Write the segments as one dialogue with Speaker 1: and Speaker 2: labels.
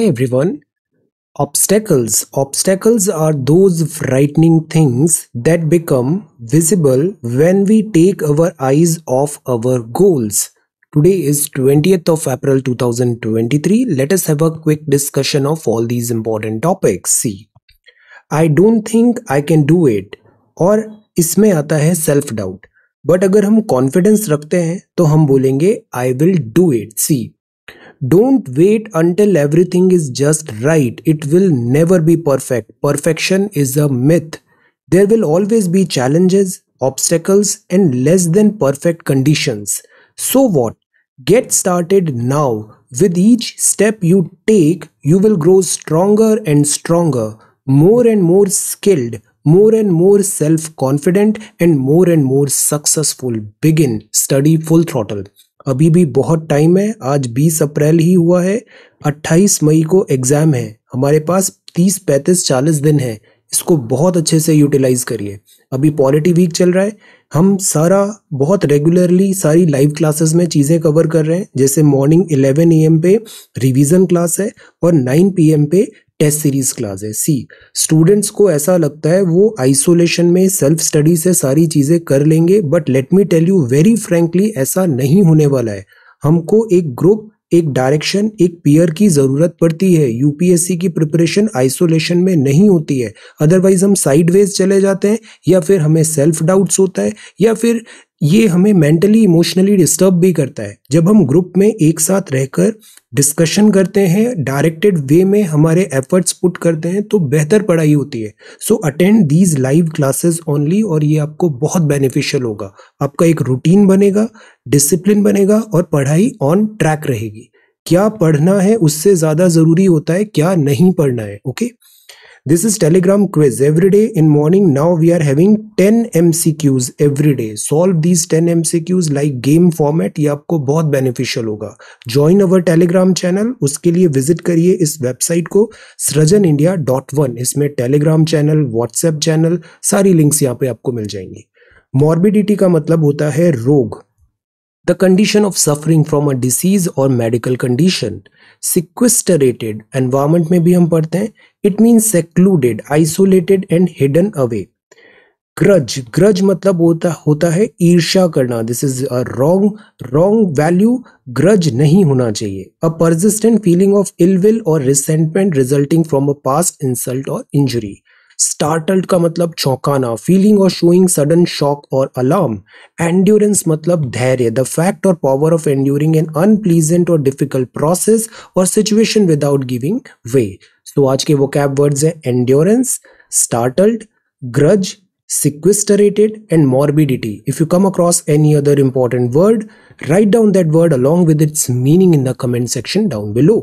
Speaker 1: Hi everyone. Obstacles. Obstacles are those frightening things that become visible when we take our eyes off our goals. Today is 20th of April 2023. Let us have a quick discussion of all these important topics. See, I don't think I can do it और इसमें आता है self doubt but अगर हम confidence रखते हैं तो हम बोलेंगे I will do it see Don't wait until everything is just right. It will never be perfect. Perfection is a myth. There will always be challenges, obstacles, and less than perfect conditions. So what? Get started now. With each step you take, you will grow stronger and stronger, more and more skilled, more and more self confident, and more and more successful. Begin. Study full throttle. अभी भी बहुत time है आज 20 अप्रैल ही हुआ है 28 मई को exam है हमारे पास 30 पैंतीस चालीस दिन है इसको बहुत अच्छे से यूटिलाइज करिए अभी पॉलिटी वीक चल रहा है हम सारा बहुत रेगुलरली सारी लाइव क्लासेस में चीज़ें कवर कर रहे हैं जैसे मॉर्निंग 11 एम पे रिवीजन क्लास है और 9 पीएम पे टेस्ट सीरीज क्लास है सी स्टूडेंट्स को ऐसा लगता है वो आइसोलेशन में सेल्फ स्टडी से सारी चीज़ें कर लेंगे but let me tell you very frankly ऐसा नहीं होने वाला है हमको एक ग्रुप एक डायरेक्शन एक पीयर की ज़रूरत पड़ती है यूपीएससी की प्रिपरेशन आइसोलेशन में नहीं होती है अदरवाइज हम साइडवेज चले जाते हैं या फिर हमें सेल्फ डाउट्स होता है या फिर ये हमें मेंटली इमोशनली डिस्टर्ब भी करता है जब हम ग्रुप में एक साथ रहकर डिस्कशन करते हैं डायरेक्टेड वे में हमारे एफर्ट्स पुट करते हैं तो बेहतर पढ़ाई होती है so attend these live classes only और ये आपको बहुत बेनिफिशियल होगा आपका एक रूटीन बनेगा डिसिप्लिन बनेगा और पढ़ाई ऑन ट्रैक रहेगी क्या पढ़ना है उससे ज़्यादा ज़रूरी होता है क्या नहीं पढ़ना है okay okay? This is Telegram quiz. Every day in morning, now we are having 10 MCQs every day. Solve these 10 MCQs like game format. ये आपको बहुत बेनिफिशियल होगा ज्वाइन अवर टेलीग्राम चैनल उसके लिए विजिट करिए इस वेबसाइट को सृजन इंडिया डॉट वन इसमें टेलीग्राम चैनल व्हाट्सएप चैनल सारी लिंक्स यहाँ पे आपको मिल जाएंगी मॉर्बिडिटी का मतलब होता है रोग the condition of suffering from a disease or medical condition sequestrated environment में भी हम पढ़ते हैं it means secluded isolated and hidden away grudge grudge मतलब होता होता है ईर्ष्या करना this is a wrong wrong value grudge नहीं होना चाहिए a persistent feeling of ill will or resentment resulting from a past insult or injury startled का मतलब चौंकाना फीलिंग और शोइंग सडन शॉक और अलार्म एंड्योरेंस मतलब धैर्य द फैक्ट और power of enduring an unpleasant और डिफिकल्ट प्रोसेस और सिचुएशन विदाउट गिविंग वे तो आज के वो कैब वर्ड्स हैं endurance startled grudge sequestrated and morbidity. If you come across any other important word, write down that word along with its meaning in the comment section down below.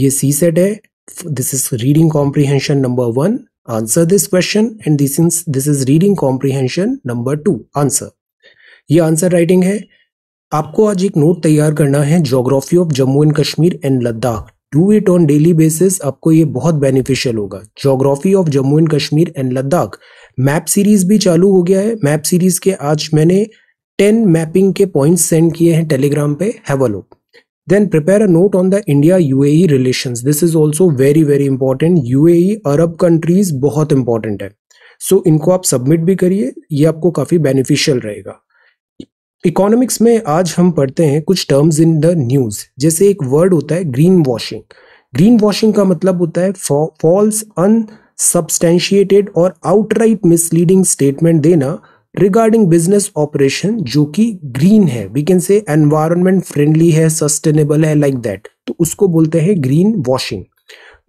Speaker 1: ye c set hai this is reading comprehension number 1 answer this question and this this is reading comprehension number two answer ये answer writing है आपको आज एक note तैयार करना है geography of Jammu and Kashmir and Ladakh do it on daily basis आपको ये बहुत बेनिफिशियल होगा geography of Jammu and Kashmir and Ladakh map series भी चालू हो गया है मैप सीरीज के आज मैंने टेन मैपिंग के पॉइंट सेंड किए हैं टेलीग्राम पे have Then prepare a note on the India-UAE relations. This is also very very important. UAE Arab countries बहुत इंपॉर्टेंट है सो so, इनको आप सबमिट भी करिए ye आपको काफ़ी बेनिफिशियल रहेगा इकोनॉमिक्स में आज हम पढ़ते हैं कुछ टर्म्स इन द न्यूज़ जैसे एक वर्ड होता है ग्रीन वॉशिंग ग्रीन वॉशिंग का मतलब होता है फॉल्स अनसब्सटेंशिएटेड और आउटराइट मिसलीडिंग स्टेटमेंट देना रिगार्डिंग बिजनेस ऑपरेशन जो कि ग्रीन है we can say environment friendly है सस्टेनेबल है लाइक like दैट तो उसको बोलते हैं ग्रीन वॉशिंग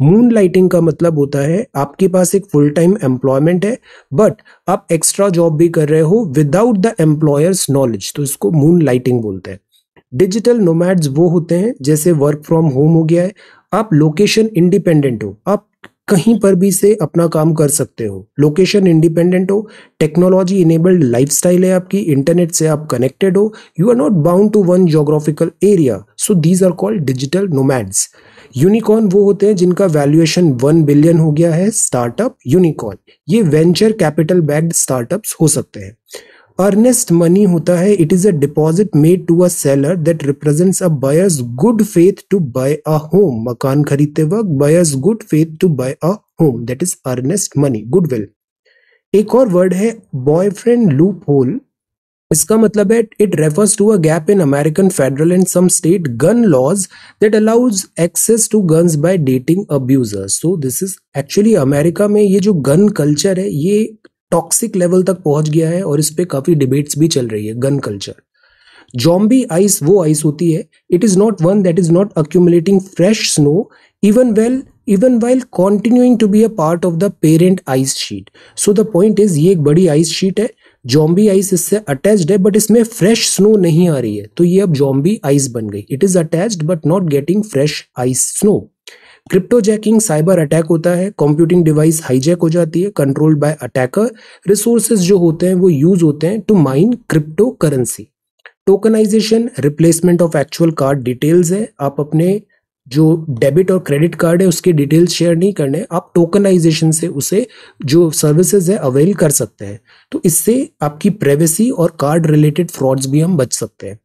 Speaker 1: मून लाइटिंग का मतलब होता है आपके पास एक फुल टाइम एम्प्लॉयमेंट है बट आप एक्स्ट्रा जॉब भी कर रहे हो विदाउट द एम्प्लॉयर्स नॉलेज तो इसको मून लाइटिंग बोलते हैं डिजिटल नोमैड्स वो होते हैं जैसे वर्क फ्रॉम होम हो गया है आप लोकेशन इंडिपेंडेंट हो आप कहीं पर भी से अपना काम कर सकते हो लोकेशन इंडिपेंडेंट हो टेक्नोलॉजी इनेबल्ड लाइफ है आपकी इंटरनेट से आप कनेक्टेड हो you are not bound to one geographical area so these are called digital nomads unicorn वो होते हैं जिनका वैल्यूएशन वन बिलियन हो गया है स्टार्टअप यूनिकॉर्न ये वेंचर कैपिटल बैग्ड स्टार्टअप्स हो सकते हैं अर्नेस्ट मनी होता है it is a deposit made to a seller that represents a buyer's good faith to buy a home मकान खरीदते वक्त buyer's good faith to buy a home that is earnest money goodwill एक और word है boyfriend loop hole इसका मतलब है it refers to a gap in American federal and some state gun laws that allows access to guns by dating abusers so this is actually America में ये जो gun culture है ये toxic level तक पहुंच गया है और इस पर काफ़ी डिबेट्स भी चल रही है गन कल्चर जॉम्बी आइस वो आइस होती है it is not one that is not accumulating fresh snow even well even while continuing to be a part of the parent ice sheet so the point is ये एक बड़ी ice sheet है zombie ice इससे attached है but इसमें fresh snow नहीं आ रही है तो ये अब जॉम्बी आइस बन गई it is attached but not getting fresh ice snow cryptojacking cyber attack होता है कंप्यूटिंग डिवाइस हाईजैक हो जाती है कंट्रोल्ड बाय अटैकर रिसोर्सेज जो होते हैं वो यूज होते हैं to mine cryptocurrency tokenization replacement of actual card details है आप अपने जो डेबिट और क्रेडिट कार्ड है उसके डिटेल्स शेयर नहीं करने आप टोकनाइजेशन से उसे जो सर्विसेज है अवेल कर सकते हैं तो इससे आपकी प्राइवेसी और कार्ड रिलेटेड फ्रॉड्स भी हम बच सकते हैं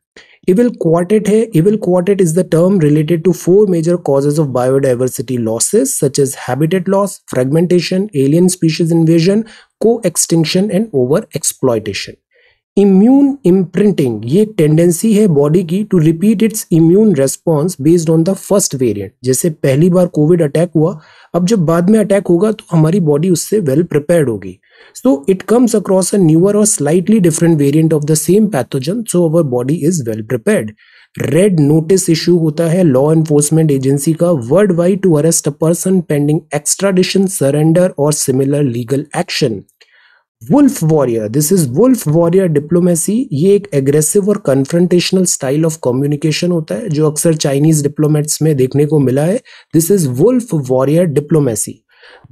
Speaker 1: Evil quartet hai. Evil quartet is the term related to four major causes of biodiversity losses such as habitat loss, fragmentation, alien species invasion, co-extinction and over-exploitation. Immune imprinting ये tendency है body की to repeat its immune response based on the first variant जैसे पहली बार Covid attack हुआ अब जब बाद में अटैक होगा तो हमारी बॉडी उससे वेल प्रिपेयर होगी so it comes across a newer और slightly different variant of the same pathogen so our body is well prepared red notice issue होता है लॉ एनफोर्समेंट एजेंसी का worldwide to arrest a person pending extradition surrender और similar legal action wolf warrior this is wolf warrior diplomacy ये एक aggressive और confrontational style of communication होता है जो अक्सर चाइनीज डिप्लोमेट्स में देखने को मिला है this is wolf warrior diplomacy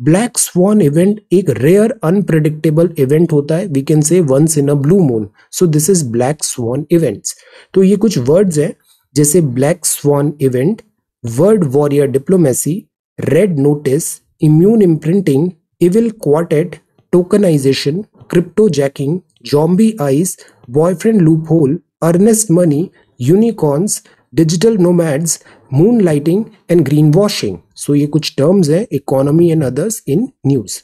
Speaker 1: black swan event एक रेयर अनप्रडिक्टेबल इवेंट होता है we can say once in a blue moon so this is black swan events तो ये कुछ वर्ड्स हैं जैसे black swan event word warrior diplomacy red notice immune imprinting evil quartet tokenization cryptojacking zombie ice boyfriend loophole earnest money unicorns digital nomads moonlighting and greenwashing so ये कुछ terms हैं economy and others in news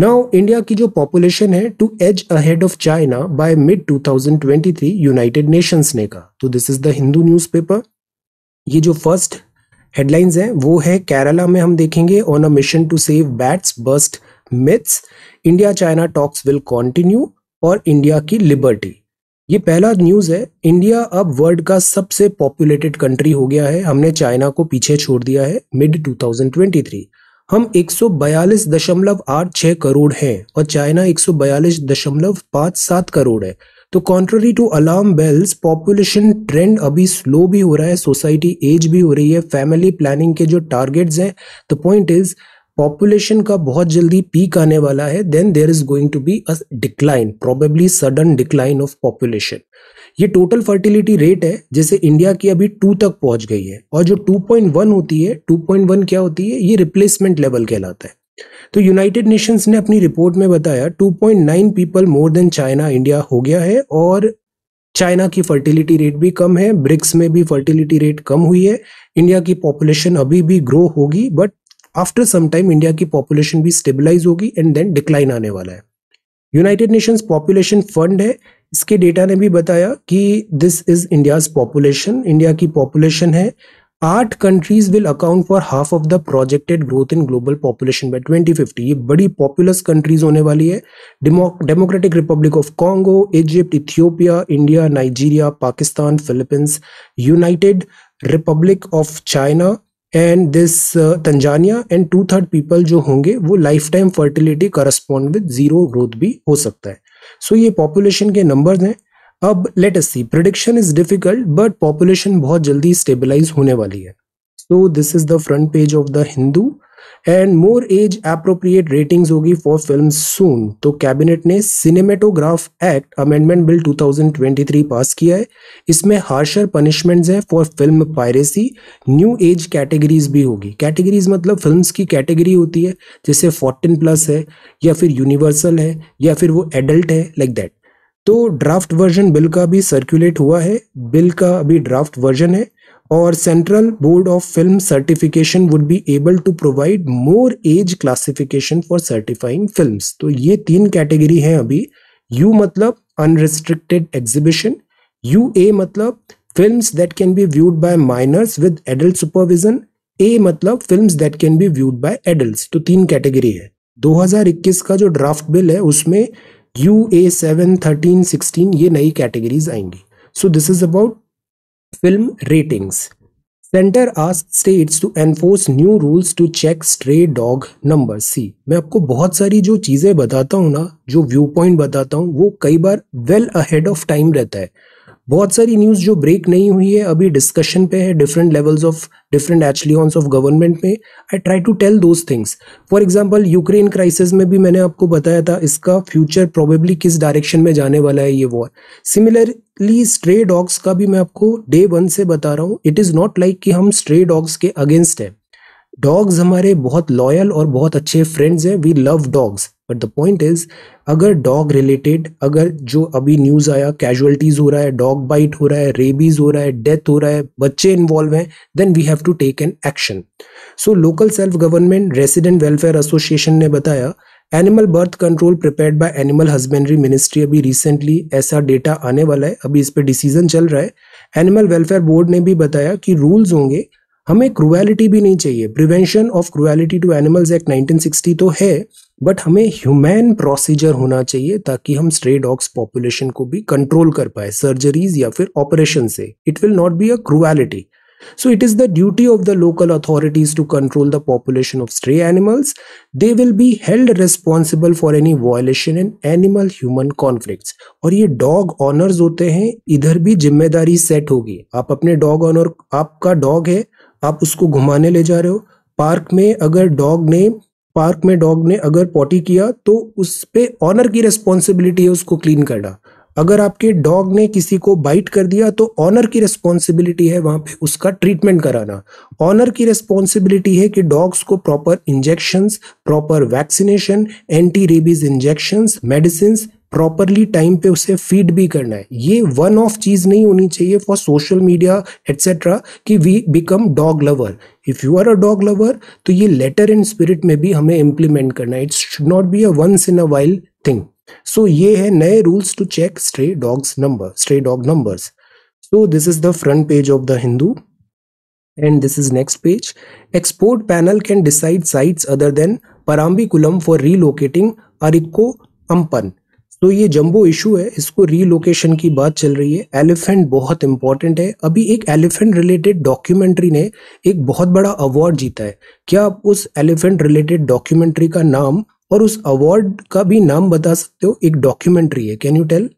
Speaker 1: now India की जो population है to edge ahead of China by mid 2023 United Nations ने कहा तो this is the Hindu newspaper ये जो फर्स्ट हेडलाइंस हैं वो है केरला में हम देखेंगे on a mission to save bats bust myths India China talks will continue और इंडिया की लिबर्टी ये पहला न्यूज़ है इंडिया अब वर्ल्ड का सबसे पॉपुलेटेड कंट्री हो गया है हमने चाइना को पीछे छोड़ दिया है मिड 2023 हम 142.86 करोड़ हैं और चाइना 142.57 करोड़ है तो contrary to alarm bells population trend अभी स्लो भी हो रहा है सोसाइटी एज भी हो रही है फैमिली प्लानिंग के जो टारगेट्स हैं द पॉइंट इज पॉपुलेशन का बहुत जल्दी पीक आने वाला है then there is going to be a decline probably sudden decline of population ये टोटल फर्टिलिटी रेट है जैसे इंडिया की अभी टू तक पहुंच गई है और जो 2.1 होती है 2.1 क्या होती है ये रिप्लेसमेंट लेवल कहलाता है तो यूनाइटेड नेशंस ने अपनी रिपोर्ट में बताया 2.9 people more than China India हो गया है और चाइना की फर्टिलिटी रेट भी कम है ब्रिक्स में भी फर्टिलिटी रेट कम हुई है इंडिया की पॉपुलेशन अभी भी ग्रो होगी but after some time India की पॉपुलेशन भी स्टेबलाइज होगी एंड देन डिक्लाइन आने वाला है यूनाइटेड नेशंस पॉपुलेशन फंड है इसके डेटा ने भी बताया कि this is India's population India की पॉपुलेशन है आठ countries will account for half of the projected growth in global population by 2050 ये बड़ी पॉपुलस कंट्रीज होने वाली है Democratic Republic of Congo Egypt Ethiopia India Nigeria Pakistan Philippines United Republic of China and this Tanzania and two third people जो होंगे वो lifetime fertility correspond with zero growth भी हो सकता है सो so, ये पॉपुलेशन के नंबर्स हैं अब let us see prediction is difficult but population बहुत जल्दी स्टेबलाइज होने वाली है so this is the front page of the Hindu and more age appropriate rating होगी फॉर फिल्म सून तो कैबिनेट ने cinematograph act amendment bill 2023 pass किया है इसमें हार्शर पनिशमेंट्स है for film piracy new age categories भी होगी कैटेगरीज मतलब फिल्म की कैटेगरी होती है जैसे 14 प्लस है या फिर यूनिवर्सल है या फिर वो एडल्ट है लाइक like दैट तो ड्राफ्ट वर्जन बिल का भी सर्कुलेट हुआ है बिल का अभी ड्राफ्ट वर्जन है और central board of film certification would be able to provide more age classification for certifying film तो ये तीन कैटेगरी है अभी यू मतलब अनरिस्ट्रिक्टेड एग्जीबिशन यू ए मतलब film that can be viewed by minors with adult supervision A मतलब film that can be viewed by adult तो तीन कैटेगरी है 2021 का जो ड्राफ्ट बिल है उसमें U A seven thirteen sixteen ये नई कैटेगरीज आएंगी so this is about Film ratings centre ask states to enforce new rules to check stray dog number see मैं आपको बहुत सारी जो चीज़ें बताता हूँ ना जो व्यू पॉइंट बताता हूँ वो कई बार वेल अहेड ऑफ टाइम रहता है बहुत सारी न्यूज़ जो ब्रेक नहीं हुई है अभी डिस्कशन पे है different levels of different echelons of government में I try to tell those things for example Ukraine crisis में भी मैंने आपको बताया था इसका फ्यूचर प्रॉबेबली किस डायरेक्शन में जाने वाला है ये वॉर सिमिलरली स्ट्रे डॉग्स का भी मैं आपको डे वन से बता रहा हूँ इट इज़ नॉट लाइक कि हम स्ट्रे डॉग्स के अगेंस्ट है डॉग्स हमारे बहुत लॉयल और बहुत अच्छे फ्रेंड्स हैं we love dogs but the point is अगर डॉग रिलेटेड अगर जो अभी न्यूज़ आया कैजुअलिटीज हो रहा है डॉग बाइट हो रहा है रेबीज हो रहा है डेथ हो रहा है बच्चे इन्वॉल्व हैं then we have to take an action so local self government resident welfare association ने बताया animal birth control prepared by animal husbandry ministry अभी रिसेंटली ऐसा डेटा आने वाला है अभी इस पर डिसीजन चल रहा है एनिमल वेलफेयर बोर्ड ने भी बताया कि रूल्स होंगे हमें क्रुएलिटी भी नहीं चाहिए prevention of cruelty to animals act 1960 तो है बट हमें ह्यूमैन प्रोसीजर होना चाहिए ताकि हम स्ट्रे डॉग्स पॉपुलेशन को भी कंट्रोल कर पाए सर्जरीज या फिर ऑपरेशन से it will not be a cruelty so it is the duty of the local authorities to control the population of stray animals they will be held responsible for any violation in animal human conflict और ये dog honours होते हैं इधर भी जिम्मेदारी set होगी आप अपने डॉग ऑनर आपका डॉग है आप उसको घुमाने ले जा रहे हो पार्क में अगर डॉग ने पार्क में डॉग ने अगर पॉटी किया तो उस पर ऑनर की रिस्पॉन्सिबिलिटी है उसको क्लीन करना अगर आपके डॉग ने किसी को बाइट कर दिया तो ऑनर की रिस्पॉन्सिबिलिटी है वहाँ पे उसका ट्रीटमेंट कराना ऑनर की रिस्पॉन्सिबिलिटी है कि डॉग्स को proper injections proper vaccination anti rabies injections medicine properly time पे उसे फीड भी करना है ये वन ऑफ चीज नहीं होनी चाहिए फॉर सोशल मीडिया एट्सेट्रा कि we become dog lover if you are a dog lover तो ये लेटर इन स्पिरिट में भी हमें इम्प्लीमेंट करना है it's should not be a once in a wild thing so ये है नए rules to check stray dogs number stray dog numbers so this is the front page of the Hindu and this is next page expert panel can decide site other than Parambikulam for relocating Arikomban तो ये jumbo issue है इसको relocation की बात चल रही है elephant बहुत इंपॉर्टेंट है अभी एक एलिफेंट रिलेटेड डॉक्यूमेंट्री ने एक बहुत बड़ा अवार्ड जीता है क्या आप उस एलिफेंट रिलेटेड डॉक्यूमेंट्री का नाम और उस अवार्ड का भी नाम बता सकते हो एक डॉक्यूमेंट्री है can you tell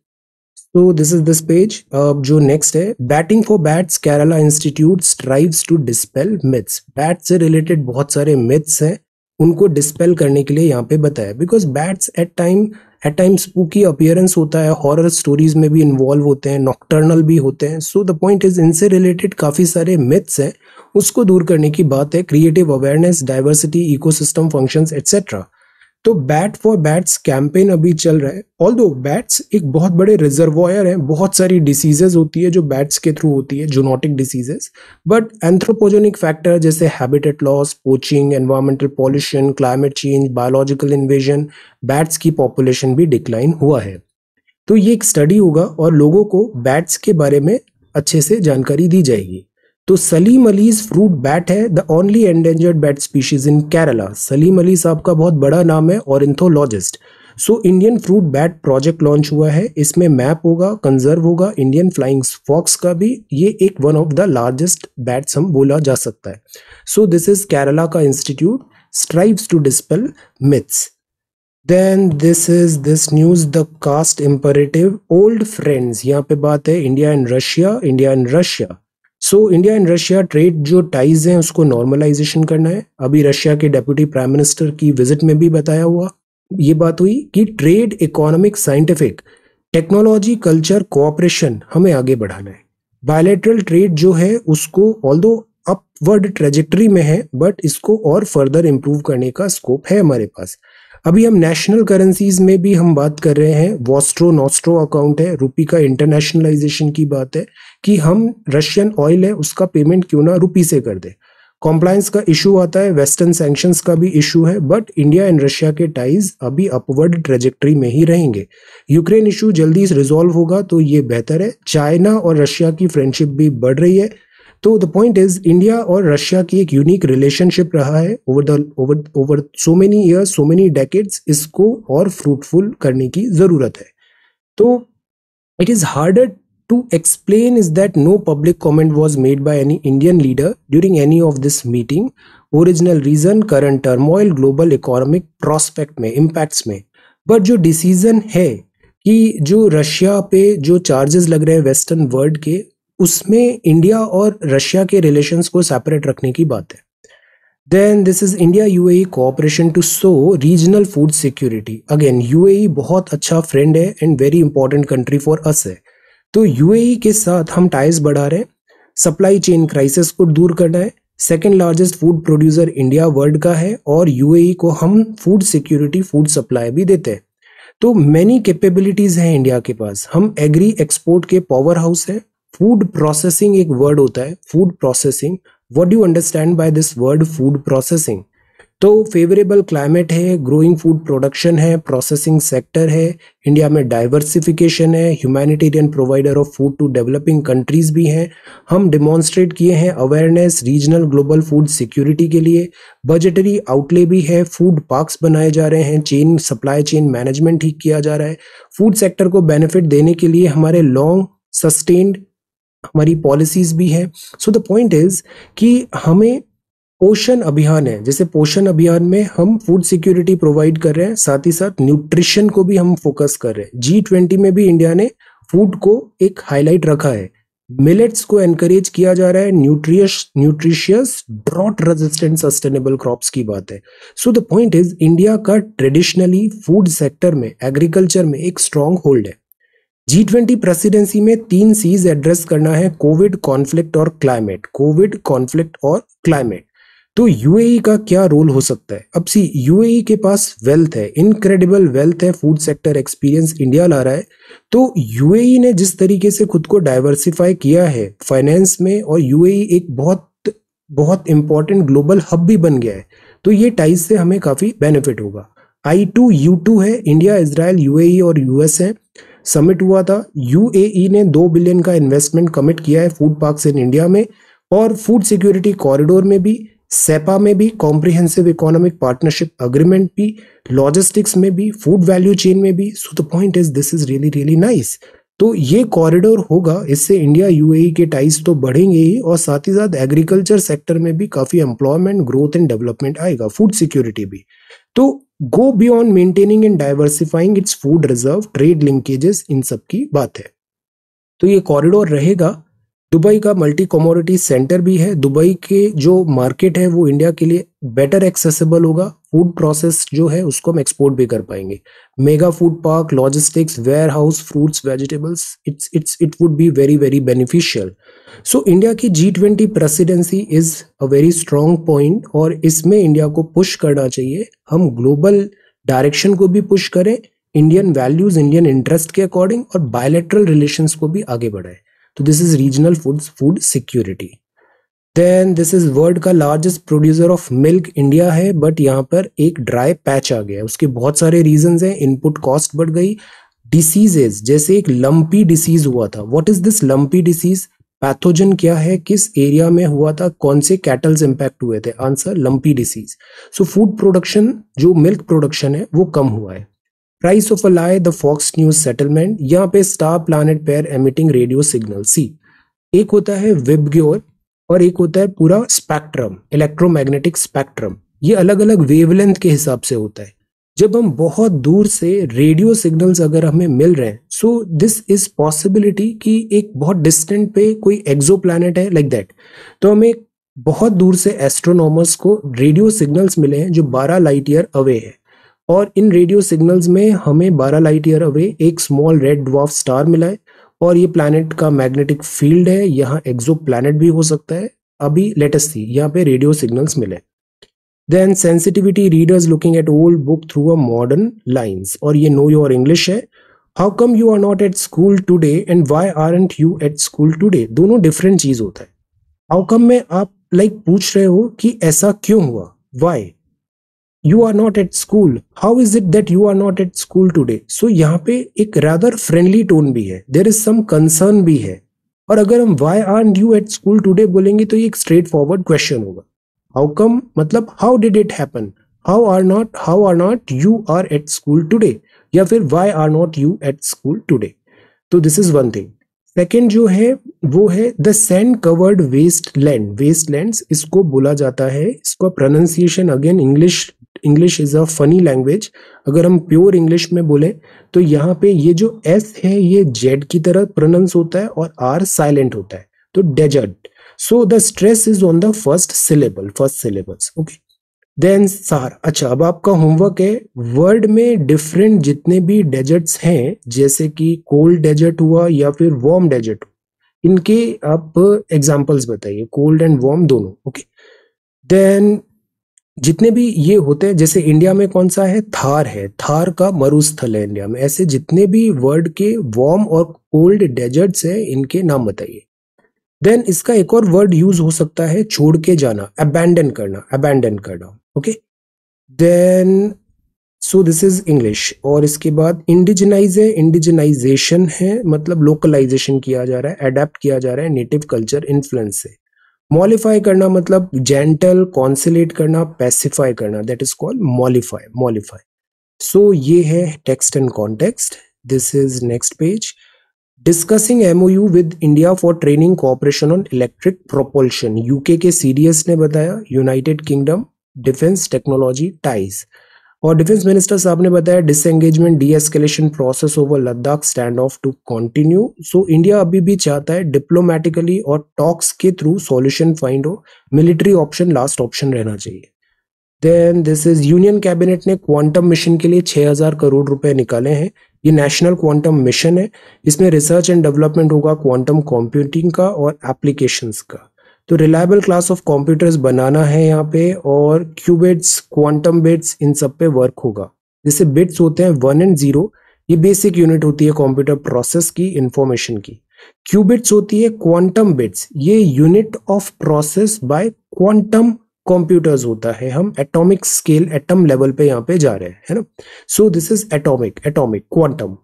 Speaker 1: so this is this page अब जो नेक्स्ट है batting for bats Kerala institute strives to dispel myths bat से रिलेटेड बहुत सारे मिथ्स हैं उनको डिस्पेल करने के लिए यहाँ पे बताया because bats at time at times spooky appearance होता है हॉरर स्टोरीज में भी इन्वॉल्व होते हैं नॉक्टर्नल भी होते हैं सो द पॉइंट इज इनसे रिलेटेड काफ़ी सारे मिथ्स हैं उसको दूर करने की बात है creative awareness diversity ecosystem functions etcetera तो बैट फॉर बैट्स कैंपेन अभी चल रहा है ऑल दो बैट्स एक बहुत बड़े रिजर्वॉयर हैं बहुत सारी डिसीजेज होती है जो बैट्स के थ्रू होती है zoonotic diseases but anthropogenic factor जैसे habitat loss poaching environmental pollution climate change biological invasion bats की पॉपुलेशन भी डिक्लाइन हुआ है तो ये एक स्टडी होगा और लोगों को बैट्स के बारे में अच्छे से जानकारी दी जाएगी तो सलीम अलीज फ्रूट बैट है the only endangered bat species in Kerala Salim Ali साहब का बहुत बड़ा नाम है और ornithologist so Indian fruit bat project launch हुआ है इसमें मैप होगा कंजर्व होगा इंडियन फ्लाइंग फॉक्स का भी ये एक one of the largest bats हम बोला जा सकता है सो दिस इज केरला का institute strives to dispel myths then this is this news the cast imperative old friends यहाँ पे बात है India and Russia India and Russia so India and Russia trade जो टाइज हैं उसको नॉर्मलाइजेशन करना है अभी रशिया के डेप्यूटी प्राइम मिनिस्टर की विजिट में भी बताया हुआ ये बात हुई कि trade economic scientific technology culture cooperation हमें आगे बढ़ाना है बायोलेट्रल ट्रेड जो है उसको ऑल दो अपवर्ड ट्रेजेक्ट्री में है बट इसको और फर्दर इम्प्रूव करने का स्कोप है हमारे पास अभी हम नेशनल करेंसीज में भी हम बात कर रहे हैं वॉस्ट्रो नॉस्ट्रो अकाउंट है रुपी का इंटरनेशनलाइजेशन की बात है कि हम रशियन ऑयल है उसका पेमेंट क्यों ना रुपी से कर दें कॉम्प्लायंस का इशू आता है वेस्टर्न सैंक्शंस का भी इशू है बट इंडिया एंड रशिया के टाइज अभी अपवर्ड ट्रेजेक्ट्री में ही रहेंगे यूक्रेन इशू जल्दी रिजॉल्व होगा तो ये बेहतर है चाइना और रशिया की फ्रेंडशिप भी बढ़ रही है तो द पॉइंट इज इंडिया और रशिया की एक यूनिक रिलेशनशिप रहा है over the over over so many year so many decades इसको और फ्रूटफुल करने की जरूरत है तो it is harder to explain is that no public comment was made by any Indian leader during any of this meeting original reason current turmoil global economic prospect में impacts में but जो decision है कि जो Russia पे जो charges लग रहे हैं वेस्टर्न वर्ल्ड के उसमें इंडिया और रशिया के रिलेशंस को सेपरेट रखने की बात है then this is India UAE cooperation to so regional food security again UAE बहुत अच्छा फ्रेंड है and very important country for us है तो यू e के साथ हम टाइज बढ़ा रहे हैं सप्लाई चेन क्राइसिस को दूर करना है second largest food producer India world का है और यू e को हम फूड सिक्योरिटी फूड सप्लाई भी देते हैं तो मैनी कैपेबिलिटीज़ हैं इंडिया के पास हम एग्री एक्सपोर्ट के पावर हाउस हैं फूड प्रोसेसिंग एक वर्ड होता है food processing what you understand by this word food processing तो फेवरेबल क्लाइमेट है ग्रोइंग फूड प्रोडक्शन है प्रोसेसिंग सेक्टर है इंडिया में डाइवर्सिफिकेशन है humanitarian provider of food to developing countries भी हैं हम डिमॉन्स्ट्रेट किए हैं awareness regional global food security के लिए बजटरी आउटले भी है फूड पार्क्स बनाए जा रहे हैं चेन सप्लाई चेन मैनेजमेंट ठीक किया जा रहा है फूड सेक्टर को बेनिफिट देने के लिए हमारे लॉन्ग सस्टेन्ड हमारी पॉलिसीज भी है सो द पॉइंट इज कि हमें पोषण अभियान है जैसे पोषण अभियान में हम फूड सिक्योरिटी प्रोवाइड कर रहे हैं साथ ही साथ न्यूट्रिशन को भी हम फोकस कर रहे हैं जी ट्वेंटी में भी इंडिया ने फूड को एक हाईलाइट रखा है मिलेट्स को एनकरेज किया जा रहा है न्यूट्रिश nutritious drought resistant sustainable crops की बात है so the point is India का ट्रेडिशनली फूड सेक्टर में एग्रीकल्चर में एक स्ट्रांग होल्ड है जी ट्वेंटी प्रेसिडेंसी में तीन सीज एड्रेस करना है कोविड कॉन्फ्लिक्ट और क्लाइमेट कोविड कॉन्फ्लिक्ट और क्लाइमेट तो यूएई e का क्या रोल हो सकता है अब सी यूएई e के पास वेल्थ है इनक्रेडिबल वेल्थ है फूड सेक्टर एक्सपीरियंस इंडिया ला रहा है तो यूएई e ने जिस तरीके से खुद को डाइवर्सिफाई किया है फाइनेंस में और यूएई एक बहुत बहुत इंपॉर्टेंट ग्लोबल हब भी बन गया है तो ये टाइज से हमें काफ़ी बेनिफिट होगा आई टू यू टू है इंडिया इसराइल यूएई और यूएस है समिट हुआ था यूएई e ने दो बिलियन का इन्वेस्टमेंट कमिट किया है फूड पार्क्स इन इंडिया में और फूड सिक्योरिटी कॉरिडोर में भी सेपा में भी कॉम्प्रिहेंसिव इकोनॉमिक पार्टनरशिप अग्रीमेंट भी लॉजिस्टिक्स में भी फूड वैल्यू चेन में भी so the point is this is really really nice तो ये कॉरिडोर होगा इससे इंडिया यूएई e के टाइज तो बढ़ेंगे ही और साथ ही साथ एग्रीकल्चर सेक्टर में भी काफ़ी एम्प्लॉयमेंट ग्रोथ एंड डेवलपमेंट आएगा फूड सिक्योरिटी भी तो go beyond maintaining and diversifying its food reserve trade linkages इन सब की बात है तो ये कॉरिडोर रहेगा दुबई का मल्टी कमोडिटी सेंटर भी है दुबई के जो मार्केट है वो इंडिया के लिए बेटर एक्सेसिबल होगा फूड प्रोसेस जो है उसको हम एक्सपोर्ट भी कर पाएंगे mega food park logistics warehouse fruits vegetables its its it would be very very beneficial so India की G twenty presidency is a very strong point और इसमें इंडिया को पुश करना चाहिए हम ग्लोबल डायरेक्शन को भी पुश करें इंडियन वैल्यूज इंडियन इंटरेस्ट के अकॉर्डिंग और बायोलेट्रल रिलेशन को भी आगे बढ़ाएं तो this is regional food food security then this is world का largest producer of milk India है बट यहाँ पर एक ड्राई पैच आ गया उसके बहुत सारे रीजन हैं इनपुट कॉस्ट बढ़ गई डिसीजेज जैसे एक लंपी डिसीज हुआ था what is this lumpy disease pathogen क्या है किस एरिया में हुआ था कौन से कैटल्स इम्पैक्ट हुए थे answer lumpy disease so food production जो मिल्क प्रोडक्शन है वो कम हुआ है price of a lie the Fox News settlement यहाँ पे star planet pair emitting radio signal सी एक होता है विबग्योर और एक होता है पूरा स्पेक्ट्रम इलेक्ट्रोमैग्नेटिक स्पेक्ट्रम ये अलग अलग वेवलेंथ के हिसाब से होता है जब हम बहुत दूर से रेडियो सिग्नल्स अगर हमें मिल रहे हैं सो दिस इज पॉसिबिलिटी कि एक बहुत डिस्टेंट पे कोई एक्जो प्लानट है लाइक like दैट तो हमें बहुत दूर से एस्ट्रोनॉमर्स को रेडियो सिग्नल्स मिले हैं जो 12 लाइट ईयर अवे है और इन रेडियो सिग्नल्स में हमें 12 लाइट ईयर अवे एक स्मॉल रेड ड्वार्फ स्टार मिला है और ये प्लानट का मैग्नेटिक फील्ड है यहाँ एक्जो प्लानट भी हो सकता है अभी लेटेस्ट थी यहाँ पे रेडियो सिग्नल्स मिले then sensitivity readers looking at old book through a modern lines और ये नो योर इंग्लिश है how come you are not at school today and why aren't you at school today दोनों different चीज होता है how कम में आप like like, पूछ रहे हो कि ऐसा क्यों हुआ why you are not at school how is it that you are not at school today so यहाँ पे एक रादर फ्रेंडली टोन भी है देर इज सम कंसर्न भी है और अगर हम why are you at school today बोलेंगे तो ये एक स्ट्रेट फॉरवर्ड क्वेश्चन होगा हाउ कम मतलब how did it happen how are not how are not you are at school today या फिर why are not you at school today तो this is one thing second जो है वो है the sand covered wasteland wasteland इसको बोला जाता है इसका pronunciation again English English is a funny language अगर हम प्योर इंग्लिश में बोले तो यहाँ पे ये जो एस है ये जेड की तरह प्रोनाउंस होता है और आर साइलेंट होता है तो desert so the stress is on the first syllable first syllabus okay then sir अच्छा अब आपका होमवर्क है वर्ड में डिफरेंट जितने भी डेजर्ट्स हैं जैसे कि कोल्ड डेजर्ट हुआ या फिर वार्म डेजर्ट इनके आप एग्जाम्पल्स बताइए कोल्ड एंड वार्म दोनों ओके देन जितने भी ये होते हैं जैसे इंडिया में कौन सा है थार है थार का मरुस्थल है इंडिया में ऐसे जितने भी वर्ड के वार्म और कोल्ड डेजर्ट्स हैं इनके नाम बताइए देन इसका एक और वर्ड यूज हो सकता है छोड़ के जाना अबैंडन करना अबैंडन करना okay then so this is English और इसके बाद इंडिजनाइज है इंडिजनाइजेशन है मतलब लोकलाइजेशन किया जा रहा है अडेप्ट किया जा रहा है नेटिव कल्चर इन्फ्लुएंस से मॉलिफाई करना मतलब जेंटल कॉन्सिलेट करना पैसिफाई करना that is called mollify mollify so ये है text and context this is next page discussing MOU with India for training cooperation on electric propulsion UK के सीडीएस ने बताया United Kingdom defence technology ties और defence minister साहब ने बताया disengagement deescalation process over Ladakh standoff to continue so India अभी भी चाहता है डिप्लोमेटिकली और टॉक्स के थ्रू सॉल्यूशन फाइंड हो मिलिट्री ऑप्शन लास्ट ऑप्शन रहना चाहिए then this is union cabinet ने क्वांटम मिशन के लिए 6000 करोड़ रुपए निकाले हैं ये नेशनल क्वांटम मिशन है इसमें रिसर्च एंड डेवलपमेंट होगा क्वांटम कंप्यूटिंग का और एप्लीकेशंस का तो रिलायबल क्लास ऑफ कंप्यूटर्स बनाना है यहाँ पे और क्यूबिट्स क्वांटम बिट्स इन सब पे वर्क होगा जैसे बिट्स होते हैं वन एंड जीरो ये बेसिक यूनिट होती है कंप्यूटर प्रोसेस की इंफॉर्मेशन की क्यूबिट्स होती है क्वांटम बिट्स ये unit of process by quantum computers होता है हम एटॉमिक स्केल एटम लेवल पे यहाँ पे जा रहे हैं है ना so this is atomic atomic quantum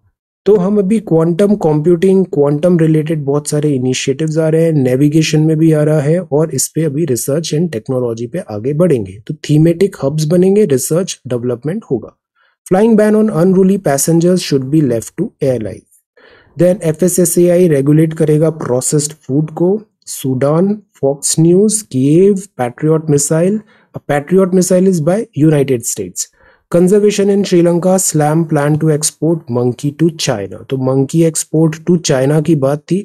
Speaker 1: तो हम अभी क्वांटम कंप्यूटिंग क्वांटम रिलेटेड बहुत सारे इनिशिएटिव्स आ रहे हैं नेविगेशन में भी आ रहा है और इस पे अभी रिसर्च एंड टेक्नोलॉजी पे आगे बढ़ेंगे तो थीमेटिक हब्स बनेंगे रिसर्च डेवलपमेंट होगा flying ban on unruly passengers should be left to airline then F regulate करेगा प्रोसेस्ड फूड को Sudan Fox News Kyiv Patriot missile Patriot missile is by United States conservation in Sri Lanka slam plan to export monkey to China तो monkey export to China की बात थी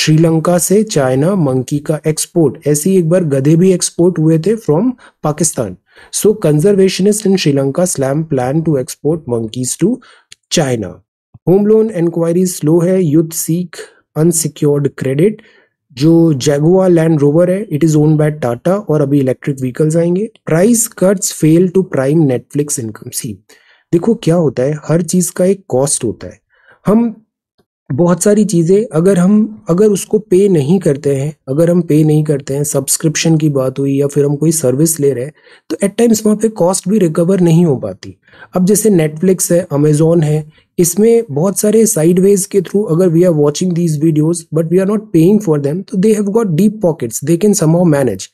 Speaker 1: श्रीलंका से China monkey का export ऐसे एक बार गधे भी एक्सपोर्ट हुए थे from Pakistan so conservationist in Sri Lanka slam plan to export monkeys to China home loan enquiry slow है यूथ सीख अनसिक्योर्ड क्रेडिट जो जैगुआ लैंड रोवर है it is owned by Tata और अभी इलेक्ट्रिक व्हीकल्स आएंगे price cuts fail to prime Netflix income see देखो क्या होता है हर चीज का एक कॉस्ट होता है हम बहुत सारी चीज़ें अगर हम अगर उसको पे नहीं करते हैं अगर हम पे नहीं करते हैं सब्सक्रिप्शन की बात हुई या फिर हम कोई सर्विस ले रहे हैं तो एट टाइम्स वहाँ पे कॉस्ट भी रिकवर नहीं हो पाती अब जैसे नेटफ्लिक्स है अमेज़ोन है इसमें बहुत सारे साइड वेज के थ्रू अगर we are watching these videos but we are not paying for them तो they have got deep pockets they can somehow manage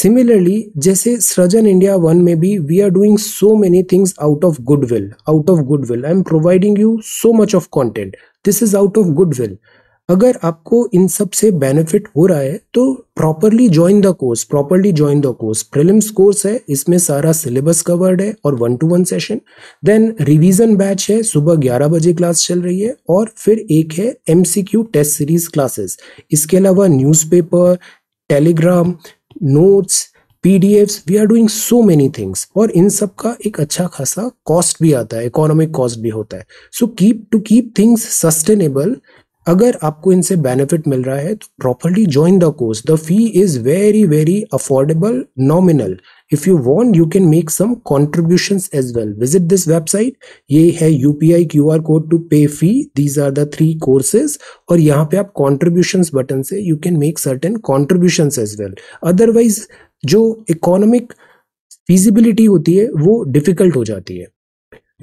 Speaker 1: similarly जैसे सृजन इंडिया वन में भी we are doing so many things out of goodwill out of goodwill I am providing you so much of content this is out of goodwill अगर आपको इन सब से benefit हो रहा है तो properly join the course properly join the course prelims course है इसमें सारा सिलेबस कवर्ड है और one to one session then revision batch है सुबह 11 बजे क्लास चल रही है और फिर एक है एमसीक्यू टेस्ट सीरीज क्लासेस इसके अलावा newspaper Telegram notes PDFs we are doing so many things और इन सब का एक अच्छा खासा कॉस्ट भी आता है इकोनॉमिक कॉस्ट भी होता है so keep to keep things sustainable अगर आपको इनसे बेनिफिट मिल रहा है तो properly join the course the fee is very very affordable nominal if you want you can make some contribution as well visit this website ये है U P I Q R code to pay fee these are the three courses और यहाँ पे आप contribution button से you can make certain contribution as well otherwise जो economic feasibility होती है वो डिफिकल्ट हो जाती है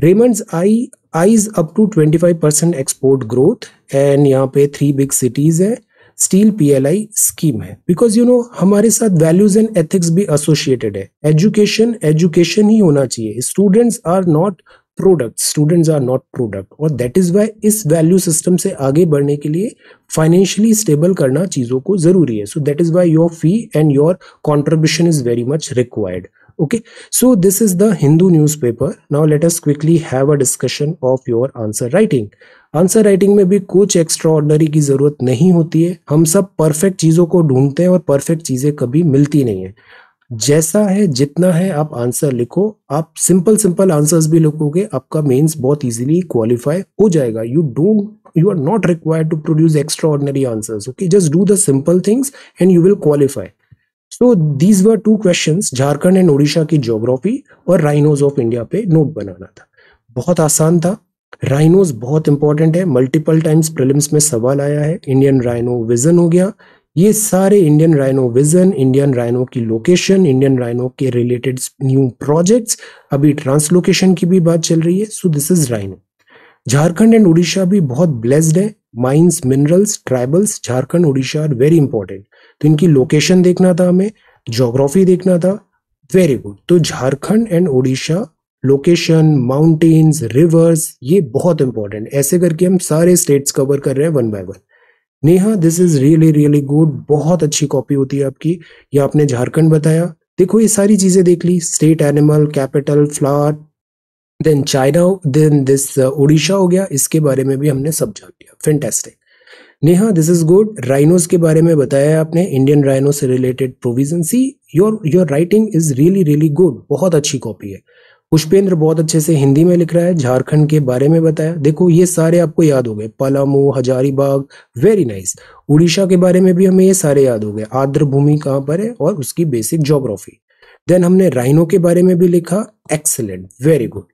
Speaker 1: Raymonds I eyes up to 25 percent export growth and यहाँ पे थ्री बिग सिटीज है स्टील पीएलआई स्कीम है बिकॉज यू नो हमारे साथ वैल्यूज एंड एथिक्स भी एसोसिएटेड है एजुकेशन एजुकेशन ही होना चाहिए students are not product students are not product और दैट इज़ वाई इस वैल्यू सिस्टम से आगे बढ़ने के लिए फाइनेंशियली स्टेबल करना चीज़ों को ज़रूरी है so that is why your fee and your contribution is very much required okay so this is the Hindu newspaper now let's quickly have a discussion of your answer writing answer writing में भी कुछ extra ordinary की ज़रूरत नहीं होती है हम सब परफेक्ट चीज़ों को ढूंढते हैं और परफेक्ट चीज़ें कभी मिलती नहीं है जैसा है जितना है आप आंसर लिखो आप सिंपल सिंपल आंसर्स भी लिखोगे आपका मेंस बहुत इजीली क्वालिफाई हो जाएगा you don't you are not required to produce extraordinary answers okay just do the simple things and you will qualify so these were two question Jharkhand and Orissa की geography और rhinos of India पे note बनाना था बहुत आसान था rhinos बहुत important है मल्टीपल टाइम्स प्रिलिम्स में सवाल आया है इंडियन राइनो विजन हो गया ये सारे Indian rhino vision Indian rhino की लोकेशन इंडियन राइनो के रिलेटेड न्यू प्रोजेक्ट्स अभी ट्रांसलोकेशन की भी बात चल रही है so this is rhino Jharkhand and Orissa भी बहुत ब्लेस्ड है mines minerals tribals Jharkhand Orissa are very important तो इनकी लोकेशन देखना था हमें जोग्राफी देखना था वेरी गुड तो Jharkhand and Orissa location mountains rivers ये बहुत इंपॉर्टेंट ऐसे करके हम सारे स्टेट्स कवर कर रहे हैं one by one Neha this is really really good बहुत अच्छी कॉपी होती है आपकी ये आपने झारखंड बताया देखो ये सारी चीजें देख ली state animal capital flower then China then this Orissa हो गया इसके बारे में भी हमने सब जान लिया fantastic Neha this is good rhinos के बारे में बताया है आपने इंडियन राइनो से related provision see your your writing is really really good बहुत अच्छी कॉपी है पुष्पेंद्र बहुत अच्छे से हिंदी में लिख रहा है झारखंड के बारे में बताया देखो ये सारे आपको याद हो गए पलामू हजारीबाग वेरी नाइस उड़ीसा के बारे में भी हमें ये सारे याद हो गए आर्द्र भूमि कहाँ पर है और उसकी बेसिक जोग्राफी देन हमने राइनो के बारे में भी लिखा excellent very good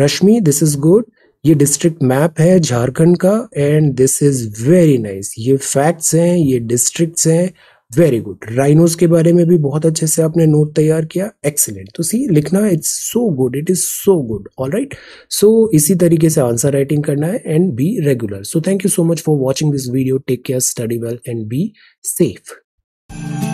Speaker 1: Rashmi this is good ये डिस्ट्रिक्ट मैप है झारखंड का and this is very nice ये फैक्ट्स हैं ये डिस्ट्रिक्ट्स हैं वेरी गुड राइनोज के बारे में भी बहुत अच्छे से आपने नोट तैयार किया एक्सेलेंट तो सी लिखना it's so good it is so good all right so इसी तरीके से आंसर राइटिंग करना है and be regular so thank you so much for watching this video take care study well and be safe